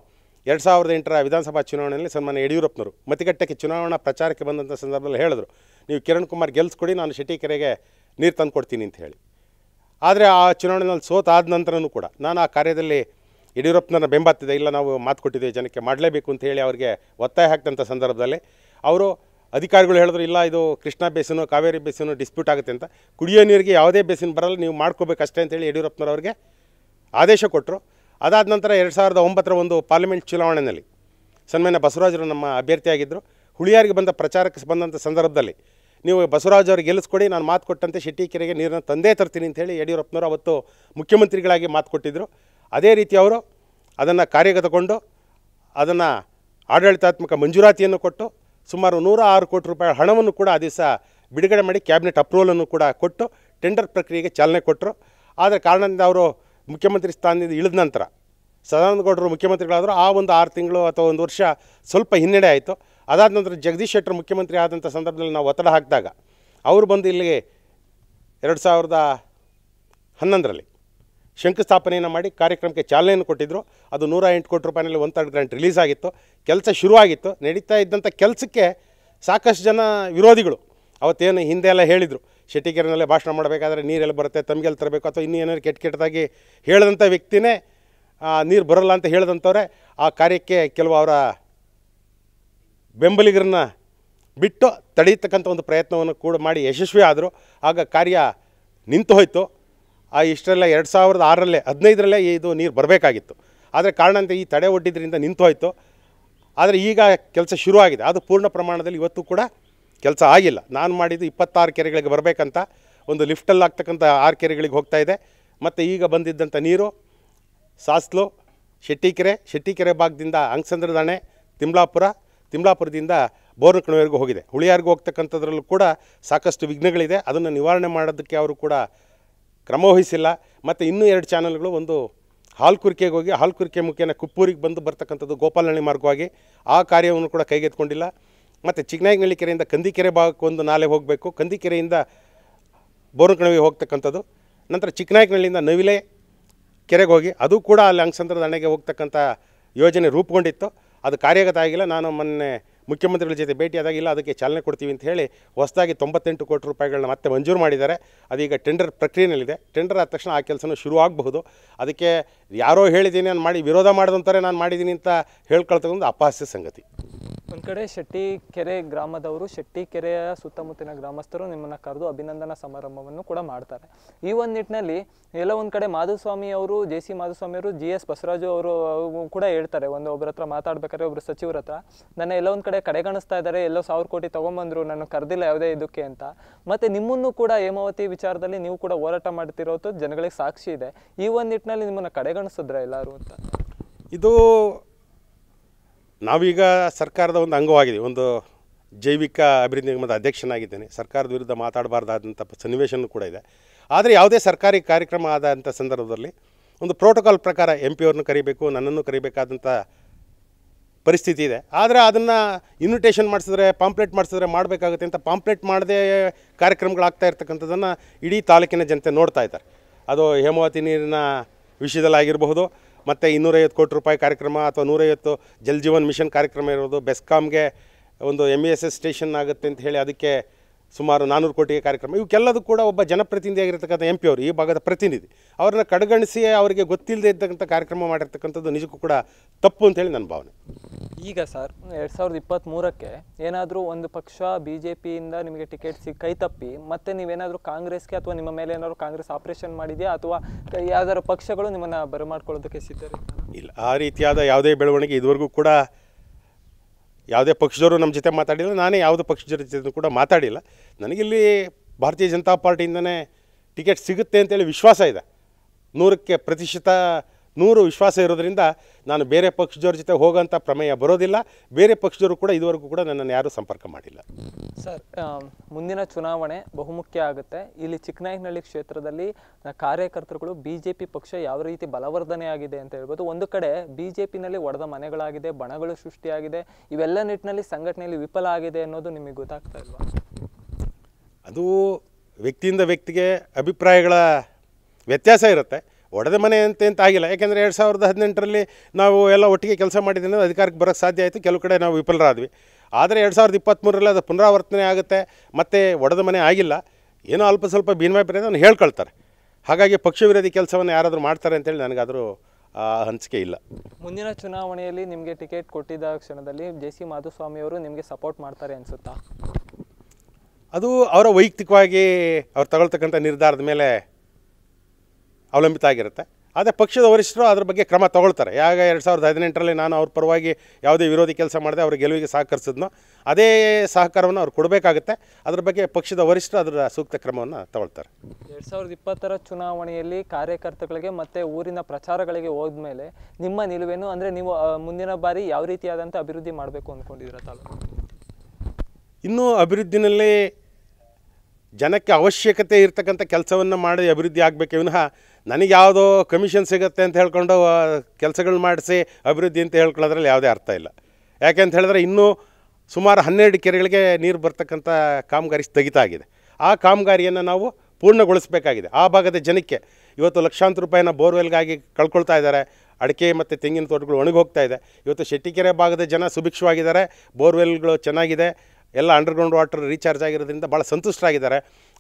ಎರಡು ಸಾವಿರದ ಎಂಟರ ವಿಧಾನಸಭಾ ಚುನಾವಣೆಯಲ್ಲಿ ಸನ್ಮಾನ್ಯ ಯಡಿಯೂರಪ್ಪನವರು ಮತಗಟ್ಟೆಗೆ ಚುನಾವಣಾ ಪ್ರಚಾರಕ್ಕೆ ಬಂದಂಥ ಸಂದರ್ಭದಲ್ಲಿ ಹೇಳಿದ್ರು ನೀವು ಕಿರಣ್ ಕುಮಾರ್ ಗೆಲ್ಸ್ಕೊಡಿ ನಾನು ಶೆಟ್ಟಿ ಕೆರೆಗೆ ನೀರು ತಂದು ಕೊಡ್ತೀನಿ ಅಂತ ಹೇಳಿ ಆದರೆ ಆ ಚುನಾವಣೆಯಲ್ಲಿ ಸೋತಾದ ನಂತರನೂ ಕೂಡ ನಾನು ಆ ಕಾರ್ಯದಲ್ಲಿ ಯಡಿಯೂರಪ್ಪನನ್ನು ಬೆಂಬತ್ತಿದೆ ಇಲ್ಲ ನಾವು ಮಾತು ಕೊಟ್ಟಿದ್ದೇವೆ ಜನಕ್ಕೆ ಮಾಡಲೇಬೇಕು ಅಂತ ಹೇಳಿ ಅವರಿಗೆ ಒತ್ತಾಯ ಹಾಕಿದಂಥ ಸಂದರ್ಭದಲ್ಲಿ ಅವರು ಅಧಿಕಾರಿಗಳು ಹೇಳಿದ್ರು ಇಲ್ಲ ಇದು ಕೃಷ್ಣಾ ಬೇಸಿನೋ ಕಾವೇರಿ ಬೇಸಿನೋ ಡಿಸ್ಪ್ಯೂಟ್ ಆಗುತ್ತೆ ಅಂತ ಕುಡಿಯೋ ನೀರಿಗೆ ಯಾವುದೇ ಬೇಸಿನ ಬರಲ್ಲ ನೀವು ಮಾಡ್ಕೋಬೇಕಷ್ಟೇ ಅಂತೇಳಿ ಯಡಿಯೂರಪ್ಪನವ್ರಿಗೆ ಆದೇಶ ಕೊಟ್ಟರು ಅದಾದ ನಂತರ ಎರಡು ಸಾವಿರದ ಒಂಬತ್ತರ ಒಂದು ಪಾರ್ಲಿಮೆಂಟ್ ಚುನಾವಣೆಯಲ್ಲಿ ಸನ್ಮಾನ್ಯ ಬಸವರಾಜರು ನಮ್ಮ ಅಭ್ಯರ್ಥಿಯಾಗಿದ್ದರು ಹುಳಿಯಾರಿಗೆ ಬಂದ ಪ್ರಚಾರಕ್ಕೆ ಬಂದಂಥ ಸಂದರ್ಭದಲ್ಲಿ ನೀವು ಬಸವರಾಜ್ ಅವ್ರಿಗೆ ಗೆಲ್ಲಿಸ್ಕೊಡಿ ನಾನು ಮಾತು ಕೊಟ್ಟಂತೆ ಶೆಟ್ಟಿಕೆರೆಗೆ ನೀರನ್ನು ತಂದೇ ತರ್ತೀನಿ ಅಂತೇಳಿ ಯಡಿಯೂರಪ್ಪನವರು ಅವತ್ತು ಮುಖ್ಯಮಂತ್ರಿಗಳಾಗಿ ಮಾತು ಕೊಟ್ಟಿದ್ದರು ಅದೇ ರೀತಿ ಅವರು ಅದನ್ನು ಕಾರ್ಯಗತಗೊಂಡು ಅದನ್ನು ಆಡಳಿತಾತ್ಮಕ ಮಂಜೂರಾತಿಯನ್ನು ಕೊಟ್ಟು ಸುಮಾರು ನೂರ ಆರು ಕೋಟಿ ರೂಪಾಯಿ ಹಣವನ್ನು ಕೂಡ ಆ ದಿವಸ ಬಿಡುಗಡೆ ಮಾಡಿ ಕ್ಯಾಬಿನೆಟ್ ಅಪ್ರೂವಲನ್ನು ಕೂಡ ಕೊಟ್ಟು ಟೆಂಡರ್ ಪ್ರಕ್ರಿಯೆಗೆ ಚಾಲನೆ ಕೊಟ್ಟರು ಆದರೆ ಕಾರಣದಿಂದ ಅವರು ಮುಖ್ಯಮಂತ್ರಿ ಸ್ಥಾನದಿಂದ ಇಳಿದ ನಂತರ ಸದಾನಂದಗೌಡರು ಮುಖ್ಯಮಂತ್ರಿಗಳಾದರು ಆ ಒಂದು ಆರು ತಿಂಗಳು ಅಥವಾ ಒಂದು ವರ್ಷ ಸ್ವಲ್ಪ ಹಿನ್ನಡೆ ಆಯಿತು ಅದಾದ ನಂತರ ಜಗದೀಶ್ ಶೆಟ್ಟರ್ ಮುಖ್ಯಮಂತ್ರಿ ಆದಂಥ ಸಂದರ್ಭದಲ್ಲಿ ನಾವು ಒತ್ತಡ ಹಾಕಿದಾಗ ಅವರು ಬಂದು ಇಲ್ಲಿಗೆ ಎರಡು ಸಾವಿರದ ಹನ್ನೊಂದರಲ್ಲಿ ಶಂಕುಸ್ಥಾಪನೆಯನ್ನು ಮಾಡಿ ಕಾರ್ಯಕ್ರಮಕ್ಕೆ ಚಾಲನೆಯನ್ನು ಕೊಟ್ಟಿದ್ದರು ಅದು ನೂರ ಎಂಟು ಕೋಟಿ ರೂಪಾಯಿನಲ್ಲಿ ಒಂದು ತರ್ಡ್ ಗ್ರ್ಯಾಂಟ್ ರಿಲೀಸ್ ಆಗಿತ್ತು ಕೆಲಸ ಶುರುವಾಗಿತ್ತು ನಡೀತಾ ಇದ್ದಂಥ ಕೆಲಸಕ್ಕೆ ಸಾಕಷ್ಟು ಜನ ವಿರೋಧಿಗಳು ಅವತ್ತೇನು ಹಿಂದೆ ಎಲ್ಲ ಹೇಳಿದರು ಶೆಟ್ಟಿಗೆರೆನಲ್ಲೇ ಭಾಷಣ ಮಾಡಬೇಕಾದ್ರೆ ನೀರೆಲ್ಲ ಬರುತ್ತೆ ತಮಗೆಲ್ಲ ತರಬೇಕು ಅಥವಾ ಇನ್ನೂ ಕೆಟ್ಟ ಕೆಟ್ಟದಾಗಿ ಹೇಳಿದಂಥ ವ್ಯಕ್ತಿನೇ ನೀರು ಬರೋಲ್ಲ ಅಂತ ಹೇಳಿದಂಥವ್ರೆ ಆ ಕಾರ್ಯಕ್ಕೆ ಕೆಲವು ಅವರ ಬೆಂಬಲಿಗರನ್ನ ಬಿಟ್ಟು ತಡೆಯತಕ್ಕಂಥ ಒಂದು ಪ್ರಯತ್ನವನ್ನು ಕೂಡ ಮಾಡಿ ಯಶಸ್ವಿ ಆದರು ಆಗ ಕಾರ್ಯ ನಿಂತು ಹೋಯಿತು ಆ ಇಷ್ಟರಲ್ಲೇ ಎರಡು ಸಾವಿರದ ಆರರಲ್ಲೇ ಹದಿನೈದರಲ್ಲೇ ಇದು ನೀರು ಬರಬೇಕಾಗಿತ್ತು ಆದರೆ ಕಾರಣ ಅಂತ ಈ ತಡೆ ಒಡ್ಡಿದ್ರಿಂದ ಹೋಯಿತು ಆದರೆ ಈಗ ಕೆಲಸ ಶುರುವಾಗಿದೆ ಅದು ಪೂರ್ಣ ಪ್ರಮಾಣದಲ್ಲಿ ಇವತ್ತು ಕೂಡ ಕೆಲಸ ಆಗಿಲ್ಲ ನಾನು ಮಾಡಿದ್ದು ಇಪ್ಪತ್ತಾರು ಕೆರೆಗಳಿಗೆ ಬರಬೇಕಂತ ಒಂದು ಲಿಫ್ಟಲ್ಲಿ ಆಗ್ತಕ್ಕಂಥ ಆರು ಕೆರೆಗಳಿಗೆ ಹೋಗ್ತಾ ಇದೆ ಮತ್ತು ಈಗ ಬಂದಿದ್ದಂಥ ನೀರು ಸಾಸ್ಲು ಶೆಟ್ಟಿಕೆರೆ ಶೆಟ್ಟಿಕೆರೆ ಭಾಗದಿಂದ ಅಂಕಸಂದ್ರದಾಣೆ ತಿಮ್ಲಾಪುರ ತಿಮ್ಲಾಪುರದಿಂದ ಬೋರ್ನಕಣವರೆಗೂ ಹೋಗಿದೆ ಹುಳಿಯಾರಿಗೂ ಹೋಗ್ತಕ್ಕಂಥದ್ರಲ್ಲೂ ಕೂಡ ಸಾಕಷ್ಟು ವಿಘ್ನಗಳಿದೆ ಅದನ್ನು ನಿವಾರಣೆ ಮಾಡೋದಕ್ಕೆ ಅವರು ಕೂಡ ಕ್ರಮವಹಿಸಿಲ್ಲ ಮತ್ತು ಇನ್ನೂ ಎರಡು ಚಾನಲ್ಗಳು ಒಂದು ಹಾಲ್ಕುರಿಕೆಗೆ ಹೋಗಿ ಹಾಲ್ಕುರಿಕೆ ಮುಖೇನ ಕುಪ್ಪೂರಿಗೆ ಬಂದು ಬರ್ತಕ್ಕಂಥದ್ದು ಗೋಪಾಲನಹಳ್ಳಿ ಮಾರ್ಗವಾಗಿ ಆ ಕಾರ್ಯವನ್ನು ಕೂಡ ಕೈಗೆತ್ಕೊಂಡಿಲ್ಲ ಮತ್ತು ಚಿಕ್ಕನಾಯಕನಳ್ಳಿ ಕೆರೆಯಿಂದ ಕಂದಿಕೆರೆ ಭಾಗಕ್ಕೆ ಒಂದು ನಾಲೆ ಹೋಗಬೇಕು ಕಂದಿಕೆರೆಯಿಂದ ಬೋರ್ನಕಣವಿ ಹೋಗ್ತಕ್ಕಂಥದ್ದು ನಂತರ ಚಿಕ್ಕನಾಯಿಗಳಿಂದ ನವಿಲೆ ಕೆರೆಗೆ ಹೋಗಿ ಅದು ಕೂಡ ಅಲ್ಲಿ ಅಂಗಸಂದ್ರದ ಅಣೆಗೆ ಹೋಗ್ತಕ್ಕಂಥ ಯೋಜನೆ ರೂಪುಗೊಂಡಿತ್ತು ಅದು ಕಾರ್ಯಗತ ಆಗಿಲ್ಲ ನಾನು ಮೊನ್ನೆ ಮುಖ್ಯಮಂತ್ರಿಗಳ ಜೊತೆ ಇಲ್ಲ ಅದಕ್ಕೆ ಚಾಲನೆ ಕೊಡ್ತೀವಿ ಅಂತ ಹೇಳಿ ಹೊಸದಾಗಿ ತೊಂಬತ್ತೆಂಟು ಕೋಟಿ ರೂಪಾಯಿಗಳನ್ನ ಮತ್ತೆ ಮಂಜೂರು ಮಾಡಿದ್ದಾರೆ ಅದೀಗ ಟೆಂಡರ್ ಪ್ರಕ್ರಿಯೆಯಲ್ಲಿದೆ ಟೆಂಡರ್ ಆದ ತಕ್ಷಣ ಆ ಕೆಲಸನೂ ಶುರು ಆಗಬಹುದು ಅದಕ್ಕೆ ಯಾರೋ ಹೇಳಿದ್ದೀನಿ ನಾನು ಮಾಡಿ ವಿರೋಧ ಮಾಡಿದಂತಾರೆ ನಾನು ಮಾಡಿದ್ದೀನಿ ಅಂತ ಹೇಳ್ಕೊಳ್ತಕ್ಕಂಥ ಅಪಹಾಸ್ಯ ಸಂಗತಿ ಒಂದು ಕಡೆ ಶೆಟ್ಟಿಕೆರೆ ಗ್ರಾಮದವರು ಶೆಟ್ಟಿಕೆರೆಯ ಸುತ್ತಮುತ್ತಿನ ಗ್ರಾಮಸ್ಥರು ನಿಮ್ಮನ್ನು ಕರೆದು ಅಭಿನಂದನಾ ಸಮಾರಂಭವನ್ನು ಕೂಡ ಮಾಡ್ತಾರೆ ಈ ಒಂದು ನಿಟ್ಟಿನಲ್ಲಿ ಎಲ್ಲೋ ಒಂದು ಕಡೆ ಮಾಧುಸ್ವಾಮಿ ಅವರು ಜೆ ಸಿ ಮಾಧುಸ್ವಾಮಿ ಅವರು ಜಿ ಎಸ್ ಬಸವರಾಜು ಅವರು ಕೂಡ ಹೇಳ್ತಾರೆ ಒಂದು ಒಬ್ಬರ ಹತ್ರ ಮಾತಾಡ್ಬೇಕಾದ್ರೆ ಒಬ್ಬರು ಸಚಿವರ ಹತ್ರ ನನ್ನ ಎಲ್ಲ ಒಂದು ಕಡೆ ಕಡೆಗಣಿಸ್ತಾ ಇದ್ದಾರೆ ಎಲ್ಲೋ ಸಾವಿರ ಕೋಟಿ ತೊಗೊಂಬಂದರು ನಾನು ಕರೆದಿಲ್ಲ ಯಾವುದೇ ಇದಕ್ಕೆ ಅಂತ ಮತ್ತು ನಿಮ್ಮನ್ನು ಕೂಡ ಹೇಮಾವತಿ ವಿಚಾರದಲ್ಲಿ ನೀವು ಕೂಡ ಹೋರಾಟ ಮಾಡ್ತಿರೋದು ಜನಗಳಿಗೆ ಸಾಕ್ಷಿ ಇದೆ ಈ ಒಂದು ನಿಟ್ಟಿನಲ್ಲಿ ನಿಮ್ಮನ್ನು ಕಡೆಗಣಿಸಿದ್ರೆ ಎಲ್ಲರೂ ಅಂತ ಇದು ನಾವೀಗ ಸರ್ಕಾರದ ಒಂದು ಅಂಗವಾಗಿದೆ ಒಂದು ಜೈವಿಕ ಅಭಿವೃದ್ಧಿ ನಿಗಮದ ಅಧ್ಯಕ್ಷನಾಗಿದ್ದೇನೆ ಸರ್ಕಾರದ ವಿರುದ್ಧ ಮಾತಾಡಬಾರ್ದಾದಂಥ ಸನ್ನಿವೇಶನೂ ಕೂಡ ಇದೆ ಆದರೆ ಯಾವುದೇ ಸರ್ಕಾರಿ ಕಾರ್ಯಕ್ರಮ ಆದಂಥ ಸಂದರ್ಭದಲ್ಲಿ ಒಂದು ಪ್ರೋಟೋಕಾಲ್ ಪ್ರಕಾರ ಎಂ ಪಿ ಅವ್ರನ್ನ ಕರಿಬೇಕು ನನ್ನನ್ನು ಕರಿಬೇಕಾದಂಥ ಪರಿಸ್ಥಿತಿ ಇದೆ ಆದರೆ ಅದನ್ನು ಇನ್ವಿಟೇಷನ್ ಮಾಡಿಸಿದ್ರೆ ಪಾಂಪ್ಲೆಟ್ ಮಾಡಿಸಿದ್ರೆ ಮಾಡಬೇಕಾಗುತ್ತೆ ಅಂತ ಪಾಂಪ್ಲೆಟ್ ಮಾಡದೆ ಕಾರ್ಯಕ್ರಮಗಳಾಗ್ತಾ ಇರ್ತಕ್ಕಂಥದ್ದನ್ನು ಇಡೀ ತಾಲೂಕಿನ ಜನತೆ ನೋಡ್ತಾ ಇದ್ದಾರೆ ಅದು ಹೇಮಾವತಿ ನೀರಿನ ವಿಷಯದಲ್ಲಾಗಿರಬಹುದು ಮತ್ತು ಇನ್ನೂರೈವತ್ತು ಕೋಟಿ ರೂಪಾಯಿ ಕಾರ್ಯಕ್ರಮ ಅಥವಾ ನೂರೈವತ್ತು ಜಲ್ ಜೀವನ್ ಮಿಷನ್ ಕಾರ್ಯಕ್ರಮ ಇರೋದು ಬೆಸ್ಕಾಮ್ಗೆ ಒಂದು M E S S station ಆಗುತ್ತೆ ಅಂತ ಹೇಳಿ ಅದಕ್ಕೆ ಸುಮಾರು ನಾನ್ನೂರು ಕೋಟಿಗೆ ಕಾರ್ಯಕ್ರಮ ಇವಕ್ಕೆಲ್ಲದೂ ಕೂಡ ಒಬ್ಬ ಜನಪ್ರತಿನಿಧಿಯಾಗಿರ್ತಕ್ಕಂಥ ಎಂ ಪಿ ಅವರು ಈ ಭಾಗದ ಪ್ರತಿನಿಧಿ ಅವ್ರನ್ನ ಕಡೆಗಣಿಸಿ ಅವರಿಗೆ ಗೊತ್ತಿಲ್ಲದೆ ಇರ್ತಕ್ಕಂಥ ಕಾರ್ಯಕ್ರಮ ಮಾಡಿರ್ತಕ್ಕಂಥದ್ದು ನಿಜಕ್ಕೂ ಕೂಡ ತಪ್ಪು ಅಂತೇಳಿ ನನ್ನ ಭಾವನೆ ಈಗ ಸರ್ ಎರಡು ಸಾವಿರದ ಇಪ್ಪತ್ತ್ಮೂರಕ್ಕೆ ಏನಾದರೂ ಒಂದು ಪಕ್ಷ ಬಿ ಜೆ ಪಿಯಿಂದ ನಿಮಗೆ ಟಿಕೆಟ್ ಸಿ ಕೈ ತಪ್ಪಿ ಮತ್ತೆ ನೀವೇನಾದರೂ ಕಾಂಗ್ರೆಸ್ಗೆ ಅಥವಾ ನಿಮ್ಮ ಮೇಲೆ ಏನಾದರೂ ಕಾಂಗ್ರೆಸ್ ಆಪರೇಷನ್ ಮಾಡಿದೆಯಾ ಅಥವಾ ಯಾವ್ದಾದ್ರು ಪಕ್ಷಗಳು ನಿಮ್ಮನ್ನು ಬರಮಾಡ್ಕೊಳ್ಳೋದಕ್ಕೆ ಸಿದ್ಧರು ಇಲ್ಲ ಆ ರೀತಿಯಾದ ಯಾವುದೇ ಬೆಳವಣಿಗೆ ಇದುವರೆಗೂ ಕೂಡ ಯಾವುದೇ ಪಕ್ಷದವರು ನಮ್ಮ ಜೊತೆ ಮಾತಾಡಿಲ್ಲ ನಾನೇ ಯಾವುದೇ ಪಕ್ಷದ ಜೊತೆ ಕೂಡ ಮಾತಾಡಿಲ್ಲ ನನಗಿಲ್ಲಿ ಭಾರತೀಯ ಜನತಾ ಪಾರ್ಟಿಯಿಂದನೇ ಟಿಕೆಟ್ ಸಿಗುತ್ತೆ ಅಂತೇಳಿ ವಿಶ್ವಾಸ ಇದೆ ನೂರಕ್ಕೆ ಪ್ರತಿಶತ ನೂರು ವಿಶ್ವಾಸ ಇರೋದ್ರಿಂದ ನಾನು ಬೇರೆ ಪಕ್ಷದವ್ರ ಜೊತೆ ಹೋಗೋಂಥ ಪ್ರಮೇಯ ಬರೋದಿಲ್ಲ ಬೇರೆ ಪಕ್ಷದವರು ಕೂಡ ಇದುವರೆಗೂ ಕೂಡ ನನ್ನನ್ನು ಯಾರೂ ಸಂಪರ್ಕ ಮಾಡಿಲ್ಲ ಸರ್ ಮುಂದಿನ ಚುನಾವಣೆ ಬಹುಮುಖ್ಯ ಆಗುತ್ತೆ ಇಲ್ಲಿ ಚಿಕ್ಕನಾಯಕನಹಳ್ಳಿ ಕ್ಷೇತ್ರದಲ್ಲಿ ಕಾರ್ಯಕರ್ತರುಗಳು ಬಿ ಜೆ ಪಿ ಪಕ್ಷ ಯಾವ ರೀತಿ ಬಲವರ್ಧನೆ ಆಗಿದೆ ಅಂತ ಹೇಳ್ಬೋದು ಒಂದು ಕಡೆ ಬಿ ಜೆ ಪಿನಲ್ಲಿ ಒಡೆದ ಮನೆಗಳಾಗಿದೆ ಬಣಗಳು ಸೃಷ್ಟಿಯಾಗಿದೆ ಇವೆಲ್ಲ ನಿಟ್ಟಿನಲ್ಲಿ ಸಂಘಟನೆಯಲ್ಲಿ ವಿಫಲ ಆಗಿದೆ ಅನ್ನೋದು ನಿಮಗೆ ಗೊತ್ತಾಗ್ತಾ ಇಲ್ವಾ ಅದು ವ್ಯಕ್ತಿಯಿಂದ ವ್ಯಕ್ತಿಗೆ ಅಭಿಪ್ರಾಯಗಳ ವ್ಯತ್ಯಾಸ ಇರುತ್ತೆ ಒಡೆದ ಮನೆ ಅಂತ ಅಂತ ಆಗಿಲ್ಲ ಯಾಕೆಂದರೆ ಎರಡು ಸಾವಿರದ ಹದಿನೆಂಟರಲ್ಲಿ ನಾವು ಎಲ್ಲ ಒಟ್ಟಿಗೆ ಕೆಲಸ ಮಾಡಿದ್ದೇನೆ ಅಧಿಕಾರಕ್ಕೆ ಬರೋಕ್ಕೆ ಸಾಧ್ಯ ಆಯಿತು ಕೆಲವು ಕಡೆ ನಾವು ವಿಫಲರಾದ್ವಿ ಆದರೆ ಎರಡು ಸಾವಿರದ ಇಪ್ಪತ್ತ್ಮೂರರಲ್ಲಿ ಅದು ಪುನರಾವರ್ತನೆ ಆಗುತ್ತೆ ಮತ್ತು ಒಡೆದ ಮನೆ ಆಗಿಲ್ಲ ಏನೋ ಅಲ್ಪ ಸ್ವಲ್ಪ ಭೀನ್ಮಯ ಅದನ್ನು ಹೇಳ್ಕೊಳ್ತಾರೆ ಹಾಗಾಗಿ ಪಕ್ಷ ವಿರೋಧಿ ಕೆಲಸವನ್ನು ಯಾರಾದರೂ ಮಾಡ್ತಾರೆ ಅಂತೇಳಿ ನನಗಾದರೂ ಹಂಚಿಕೆ ಇಲ್ಲ ಮುಂದಿನ ಚುನಾವಣೆಯಲ್ಲಿ ನಿಮಗೆ ಟಿಕೆಟ್ ಕೊಟ್ಟಿದ್ದ ಕ್ಷಣದಲ್ಲಿ ಜೆ ಸಿ ಮಾಧುಸ್ವಾಮಿಯವರು ನಿಮಗೆ ಸಪೋರ್ಟ್ ಮಾಡ್ತಾರೆ ಅನಿಸುತ್ತಾ ಅದು ಅವರ ವೈಯಕ್ತಿಕವಾಗಿ ಅವ್ರು ತಗೊಳ್ತಕ್ಕಂಥ ನಿರ್ಧಾರದ ಮೇಲೆ ಅವಲಂಬಿತ ಆಗಿರುತ್ತೆ ಆದರೆ ಪಕ್ಷದ ವರಿಷ್ಠರು ಅದ್ರ ಬಗ್ಗೆ ಕ್ರಮ ತೊಗೊಳ್ತಾರೆ ಯಾವಾಗ ಎರಡು ಸಾವಿರದ ಹದಿನೆಂಟರಲ್ಲಿ ನಾನು ಅವ್ರ ಪರವಾಗಿ ಯಾವುದೇ ವಿರೋಧಿ ಕೆಲಸ ಮಾಡಿದೆ ಅವ್ರ ಗೆಲುವಿಗೆ ಸಹಕರಿಸಿದ್ನೋ ಅದೇ ಸಹಕಾರವನ್ನು ಅವ್ರು ಕೊಡಬೇಕಾಗುತ್ತೆ ಅದ್ರ ಬಗ್ಗೆ ಪಕ್ಷದ ವರಿಷ್ಠರು ಅದರ ಸೂಕ್ತ ಕ್ರಮವನ್ನು ತಗೊಳ್ತಾರೆ ಎರಡು ಸಾವಿರದ ಇಪ್ಪತ್ತರ ಚುನಾವಣೆಯಲ್ಲಿ ಕಾರ್ಯಕರ್ತಗಳಿಗೆ ಮತ್ತು ಊರಿನ ಪ್ರಚಾರಗಳಿಗೆ ಹೋದ್ಮೇಲೆ ನಿಮ್ಮ ನಿಲುವೇನು ಅಂದರೆ ನೀವು ಮುಂದಿನ ಬಾರಿ ಯಾವ ರೀತಿಯಾದಂಥ ಅಭಿವೃದ್ಧಿ ಮಾಡಬೇಕು ಅಂದ್ಕೊಂಡಿದ್ದೀರ ತಾಲೂಕು ಇನ್ನೂ ಅಭಿವೃದ್ಧಿನಲ್ಲಿ ಜನಕ್ಕೆ ಅವಶ್ಯಕತೆ ಇರತಕ್ಕಂಥ ಕೆಲಸವನ್ನು ಮಾಡಿ ಅಭಿವೃದ್ಧಿ ಆಗಬೇಕೇ ವಿನಃ ನನಗೆ ಯಾವುದೋ ಕಮಿಷನ್ ಸಿಗುತ್ತೆ ಅಂತ ಹೇಳ್ಕೊಂಡು ಕೆಲಸಗಳು ಮಾಡಿಸಿ ಅಭಿವೃದ್ಧಿ ಅಂತ ಹೇಳ್ಕೊಳ್ಳೋದ್ರಲ್ಲಿ ಯಾವುದೇ ಅರ್ಥ ಇಲ್ಲ ಯಾಕೆಂತ ಹೇಳಿದ್ರೆ ಇನ್ನೂ ಸುಮಾರು ಹನ್ನೆರಡು ಕೆರೆಗಳಿಗೆ ನೀರು ಬರ್ತಕ್ಕಂಥ ಕಾಮಗಾರಿ ಸ್ಥಗಿತ ಆಗಿದೆ ಆ ಕಾಮಗಾರಿಯನ್ನು ನಾವು ಪೂರ್ಣಗೊಳಿಸಬೇಕಾಗಿದೆ ಆ ಭಾಗದ ಜನಕ್ಕೆ ಇವತ್ತು ಲಕ್ಷಾಂತರ ರೂಪಾಯಿನ ಬೋರ್ವೆಲ್ಗಾಗಿ ಕಳ್ಕೊಳ್ತಾ ಇದ್ದಾರೆ ಅಡಿಕೆ ಮತ್ತು ತೆಂಗಿನ ತೋಟಗಳು ಹೋಗ್ತಾ ಇದೆ ಇವತ್ತು ಶೆಟ್ಟಿಕೆರೆ ಭಾಗದ ಜನ ಸುಭಿಕ್ಷವಾಗಿದ್ದಾರೆ ಬೋರ್ವೆಲ್ಗಳು ಚೆನ್ನಾಗಿದೆ ಎಲ್ಲ ಅಂಡರ್ಗ್ರೌಂಡ್ ವಾಟರ್ ರೀಚಾರ್ಜ್ ಆಗಿರೋದ್ರಿಂದ ಭಾಳ ಸಂತುಷ್ಟರಾಗಿದ್ದಾರೆ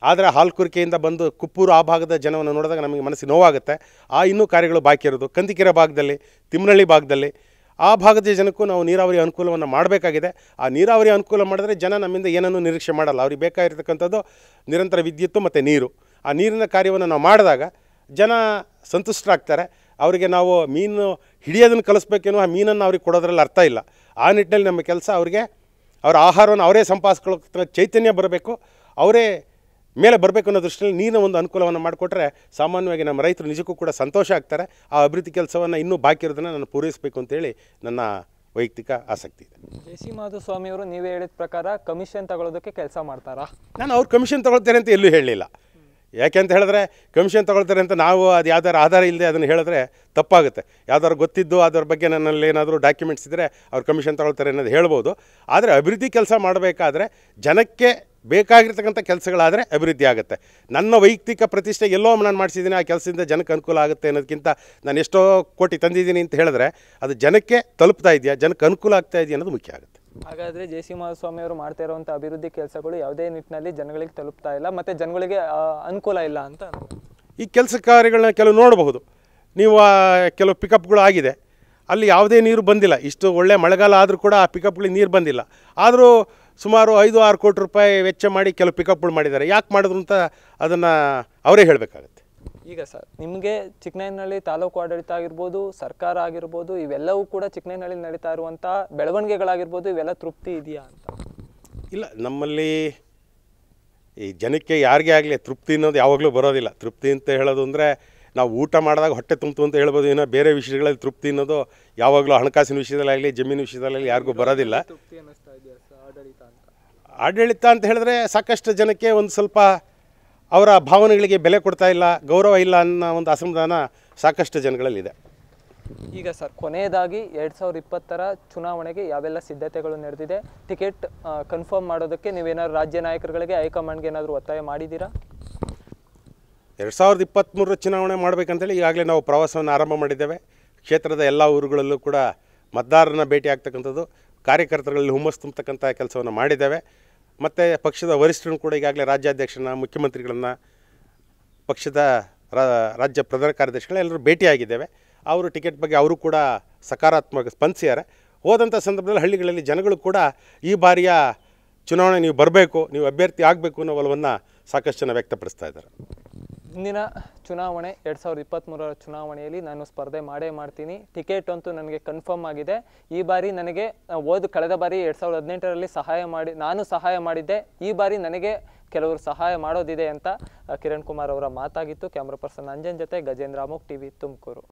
ಆದರೆ ಹಾಲ್ಕುರ್ಕೆಯಿಂದ ಬಂದು ಕುಪ್ಪೂರು ಆ ಭಾಗದ ಜನವನ್ನು ನೋಡಿದಾಗ ನಮಗೆ ಮನಸ್ಸಿಗೆ ನೋವಾಗುತ್ತೆ ಆ ಇನ್ನೂ ಕಾರ್ಯಗಳು ಬಾಕಿ ಇರೋದು ಕಂದಿಕೆರೆ ಭಾಗದಲ್ಲಿ ತಿಮ್ಮನಹಳ್ಳಿ ಭಾಗದಲ್ಲಿ ಆ ಭಾಗದ ಜನಕ್ಕೂ ನಾವು ನೀರಾವರಿ ಅನುಕೂಲವನ್ನು ಮಾಡಬೇಕಾಗಿದೆ ಆ ನೀರಾವರಿ ಅನುಕೂಲ ಮಾಡಿದ್ರೆ ಜನ ನಮ್ಮಿಂದ ಏನನ್ನೂ ನಿರೀಕ್ಷೆ ಮಾಡಲ್ಲ ಅವ್ರಿಗೆ ಬೇಕಾಗಿರ್ತಕ್ಕಂಥದ್ದು ನಿರಂತರ ವಿದ್ಯುತ್ತು ಮತ್ತು ನೀರು ಆ ನೀರಿನ ಕಾರ್ಯವನ್ನು ನಾವು ಮಾಡಿದಾಗ ಜನ ಸಂತುಷ್ಟರಾಗ್ತಾರೆ ಅವರಿಗೆ ನಾವು ಮೀನು ಹಿಡಿಯೋದನ್ನು ಕಲಿಸ್ಬೇಕೇನೋ ಆ ಮೀನನ್ನು ಅವ್ರಿಗೆ ಕೊಡೋದ್ರಲ್ಲಿ ಅರ್ಥ ಇಲ್ಲ ಆ ನಿಟ್ಟಿನಲ್ಲಿ ನಮ್ಮ ಕೆಲಸ ಅವರಿಗೆ ಅವರ ಆಹಾರವನ್ನು ಅವರೇ ಸಂಪಾದಿಸ್ಕೊಳ್ಳೋ ಚೈತನ್ಯ ಬರಬೇಕು ಅವರೇ ಮೇಲೆ ಬರಬೇಕು ಅನ್ನೋ ದೃಷ್ಟಿಯಲ್ಲಿ ನೀರಿನ ಒಂದು ಅನುಕೂಲವನ್ನು ಮಾಡಿಕೊಟ್ರೆ ಸಾಮಾನ್ಯವಾಗಿ ನಮ್ಮ ರೈತರು ನಿಜಕ್ಕೂ ಕೂಡ ಸಂತೋಷ ಆಗ್ತಾರೆ ಆ ಅಭಿವೃದ್ಧಿ ಕೆಲಸವನ್ನು ಇನ್ನೂ ಬಾಕಿ ಇರೋದನ್ನು ನಾನು ಪೂರೈಸಬೇಕು ಅಂತೇಳಿ ನನ್ನ ವೈಯಕ್ತಿಕ ಆಸಕ್ತಿ ಇದೆ ಜೆ ಸಿ ಮಾಧುಸ್ವಾಮಿಯವರು ನೀವೇ ಹೇಳಿದ ಪ್ರಕಾರ ಕಮಿಷನ್ ತಗೊಳ್ಳೋದಕ್ಕೆ ಕೆಲಸ ಮಾಡ್ತಾರಾ ನಾನು ಅವ್ರು ಕಮಿಷನ್ ತಗೊಳ್ತಾರೆ ಅಂತ ಎಲ್ಲೂ ಹೇಳಲಿಲ್ಲ ಯಾಕೆ ಅಂತ ಹೇಳಿದ್ರೆ ಕಮಿಷನ್ ತಗೊಳ್ತಾರೆ ಅಂತ ನಾವು ಅದು ಯಾವ್ದಾರ ಆಧಾರ ಇಲ್ಲದೆ ಅದನ್ನು ಹೇಳಿದ್ರೆ ತಪ್ಪಾಗುತ್ತೆ ಯಾವ್ದಾದ್ರು ಗೊತ್ತಿದ್ದು ಅದರ ಬಗ್ಗೆ ನನ್ನಲ್ಲಿ ಏನಾದರೂ ಡಾಕ್ಯುಮೆಂಟ್ಸ್ ಇದ್ದರೆ ಅವ್ರು ಕಮಿಷನ್ ತಗೊಳ್ತಾರೆ ಅನ್ನೋದು ಹೇಳ್ಬೋದು ಆದರೆ ಅಭಿವೃದ್ಧಿ ಕೆಲಸ ಮಾಡಬೇಕಾದ್ರೆ ಜನಕ್ಕೆ ಬೇಕಾಗಿರ್ತಕ್ಕಂಥ ಕೆಲಸಗಳಾದರೆ ಅಭಿವೃದ್ಧಿ ಆಗುತ್ತೆ ನನ್ನ ವೈಯಕ್ತಿಕ ಪ್ರತಿಷ್ಠೆ ಎಲ್ಲೋ ನಾನು ಮಾಡಿಸಿದ್ದೀನಿ ಆ ಕೆಲಸದಿಂದ ಜನಕ್ಕೆ ಅನುಕೂಲ ಆಗುತ್ತೆ ಅನ್ನೋದಕ್ಕಿಂತ ನಾನು ಎಷ್ಟೋ ಕೋಟಿ ತಂದಿದ್ದೀನಿ ಅಂತ ಹೇಳಿದ್ರೆ ಅದು ಜನಕ್ಕೆ ತಲುಪ್ತಾ ಇದೆಯಾ ಜನಕ್ಕೆ ಅನುಕೂಲ ಆಗ್ತಾ ಇದೆಯಾ ಅನ್ನೋದು ಮುಖ್ಯ ಆಗುತ್ತೆ ಹಾಗಾದರೆ ಜೆ ಸಿ ಮಾಧುಸ್ವಾಮಿ ಅವರು ಮಾಡ್ತಾ ಇರುವಂಥ ಅಭಿವೃದ್ಧಿ ಕೆಲಸಗಳು ಯಾವುದೇ ನಿಟ್ಟಿನಲ್ಲಿ ಜನಗಳಿಗೆ ತಲುಪ್ತಾ ಇಲ್ಲ ಮತ್ತು ಜನಗಳಿಗೆ ಅನುಕೂಲ ಇಲ್ಲ ಅಂತ ಈ ಕೆಲಸ ಕಾರ್ಯಗಳನ್ನ ಕೆಲವು ನೋಡಬಹುದು ನೀವು ಕೆಲವು ಪಿಕಪ್ಗಳು ಆಗಿದೆ ಅಲ್ಲಿ ಯಾವುದೇ ನೀರು ಬಂದಿಲ್ಲ ಇಷ್ಟು ಒಳ್ಳೆ ಮಳೆಗಾಲ ಆದರೂ ಕೂಡ ಆ ಪಿಕಪ್ಗಳಿಗೆ ನೀರು ಬಂದಿಲ್ಲ ಆದರೂ ಸುಮಾರು ಐದು ಆರು ಕೋಟಿ ರೂಪಾಯಿ ವೆಚ್ಚ ಮಾಡಿ ಕೆಲವು ಪಿಕಪ್ಗಳು ಮಾಡಿದ್ದಾರೆ ಯಾಕೆ ಮಾಡಿದ್ರು ಅಂತ ಅದನ್ನು ಅವರೇ ಹೇಳಬೇಕಾಗತ್ತೆ ಈಗ ಸರ್ ನಿಮಗೆ ಚಿಕ್ಕನಹಳ್ಳಿ ತಾಲೂಕು ಆಡಳಿತ ಆಗಿರ್ಬೋದು ಸರ್ಕಾರ ಆಗಿರ್ಬೋದು ಇವೆಲ್ಲವೂ ಕೂಡ ಚಿಕ್ಕನಹಳ್ಳಿ ನಡೀತಾ ಇರುವಂಥ ಬೆಳವಣಿಗೆಗಳಾಗಿರ್ಬೋದು ಇವೆಲ್ಲ ತೃಪ್ತಿ ಇದೆಯಾ ಅಂತ ಇಲ್ಲ ನಮ್ಮಲ್ಲಿ ಈ ಜನಕ್ಕೆ ಯಾರಿಗೆ ಆಗಲಿ ತೃಪ್ತಿ ಅನ್ನೋದು ಯಾವಾಗಲೂ ಬರೋದಿಲ್ಲ ತೃಪ್ತಿ ಅಂತ ಹೇಳೋದು ಅಂದರೆ ನಾವು ಊಟ ಮಾಡಿದಾಗ ಹೊಟ್ಟೆ ತುಂಬಿತು ಅಂತ ಹೇಳ್ಬೋದು ಏನೋ ಬೇರೆ ವಿಷಯಗಳಲ್ಲಿ ತೃಪ್ತಿ ಅನ್ನೋದು ಯಾವಾಗಲೂ ಹಣಕಾಸಿನ ವಿಷಯದಲ್ಲಾಗಲಿ ಜಮೀನು ವಿಷಯದಲ್ಲಾಗಲಿ ಯಾರಿಗೂ ಬರೋದಿಲ್ಲ ಆಡಳಿತ ಅಂತ ಹೇಳಿದ್ರೆ ಸಾಕಷ್ಟು ಜನಕ್ಕೆ ಒಂದು ಸ್ವಲ್ಪ ಅವರ ಭಾವನೆಗಳಿಗೆ ಬೆಲೆ ಕೊಡ್ತಾ ಇಲ್ಲ ಗೌರವ ಇಲ್ಲ ಅನ್ನೋ ಒಂದು ಅಸಮಾಧಾನ ಸಾಕಷ್ಟು ಜನಗಳಲ್ಲಿದೆ ಈಗ ಸರ್ ಕೊನೆಯದಾಗಿ ಎರಡ್ ಸಾವಿರದ ಇಪ್ಪತ್ತರ ಚುನಾವಣೆಗೆ ಯಾವೆಲ್ಲ ಸಿದ್ಧತೆಗಳು ನಡೆದಿದೆ ಟಿಕೆಟ್ ಕನ್ಫರ್ಮ್ ಮಾಡೋದಕ್ಕೆ ನೀವೇನಾದ್ರು ರಾಜ್ಯ ನಾಯಕರುಗಳಿಗೆ ಹೈಕಮಾಂಡ್ಗೆ ಏನಾದರೂ ಒತ್ತಾಯ ಮಾಡಿದ್ದೀರಾ ಎರಡ್ ಸಾವಿರದ ಇಪ್ಪತ್ತ್ಮೂರರ ಚುನಾವಣೆ ಮಾಡಬೇಕಂತೇಳಿ ಈಗಾಗಲೇ ನಾವು ಪ್ರವಾಸವನ್ನು ಆರಂಭ ಮಾಡಿದ್ದೇವೆ ಕ್ಷೇತ್ರದ ಎಲ್ಲ ಊರುಗಳಲ್ಲೂ ಕೂಡ ಮತದಾರರನ್ನ ಭೇಟಿ ಆಗ್ತಕ್ಕಂಥದ್ದು ಕಾರ್ಯಕರ್ತರಲ್ಲಿ ಹುಮ್ಮಸ್ ತುಂಬತಕ್ಕಂಥ ಕೆಲಸವನ್ನು ಮಾಡಿದ್ದೇವೆ ಮತ್ತು ಪಕ್ಷದ ವರಿಷ್ಠರನ್ನು ಕೂಡ ಈಗಾಗಲೇ ರಾಜ್ಯಾಧ್ಯಕ್ಷನ ಮುಖ್ಯಮಂತ್ರಿಗಳನ್ನು ಪಕ್ಷದ ರಾಜ್ಯ ಪ್ರಧಾನ ಕಾರ್ಯದರ್ಶಿಗಳ ಎಲ್ಲರೂ ಭೇಟಿಯಾಗಿದ್ದೇವೆ ಅವರು ಟಿಕೆಟ್ ಬಗ್ಗೆ ಅವರು ಕೂಡ ಸಕಾರಾತ್ಮಕ ಸ್ಪಂದಿಸಿದ್ದಾರೆ ಹೋದಂಥ ಸಂದರ್ಭದಲ್ಲಿ ಹಳ್ಳಿಗಳಲ್ಲಿ ಜನಗಳು ಕೂಡ ಈ ಬಾರಿಯ ಚುನಾವಣೆ ನೀವು ಬರಬೇಕು ನೀವು ಅಭ್ಯರ್ಥಿ ಆಗಬೇಕು ಅನ್ನೋ ಒಲವನ್ನು ಸಾಕಷ್ಟು ಜನ ವ್ಯಕ್ತಪಡಿಸ್ತಾ ಇದ್ದಾರೆ ಮುಂದಿನ ಚುನಾವಣೆ ಎರಡು ಸಾವಿರದ ಇಪ್ಪತ್ತ್ಮೂರರ ಚುನಾವಣೆಯಲ್ಲಿ ನಾನು ಸ್ಪರ್ಧೆ ಮಾಡೇ ಮಾಡ್ತೀನಿ ಟಿಕೆಟ್ ಅಂತೂ ನನಗೆ ಕನ್ಫರ್ಮ್ ಆಗಿದೆ ಈ ಬಾರಿ ನನಗೆ ಓದು ಕಳೆದ ಬಾರಿ ಎರಡು ಸಾವಿರದ ಹದಿನೆಂಟರಲ್ಲಿ ಸಹಾಯ ಮಾಡಿ ನಾನು ಸಹಾಯ ಮಾಡಿದ್ದೆ ಈ ಬಾರಿ ನನಗೆ ಕೆಲವರು ಸಹಾಯ ಮಾಡೋದಿದೆ ಅಂತ ಕಿರಣ್ ಕುಮಾರ್ ಅವರ ಮಾತಾಗಿತ್ತು ಕ್ಯಾಮ್ರಾ ಪರ್ಸನ್ ಅಂಜನ್ ಜೊತೆ ಗಜೇಂದ್ರ ಅಮೋಕ್ ಟಿ ತುಮಕೂರು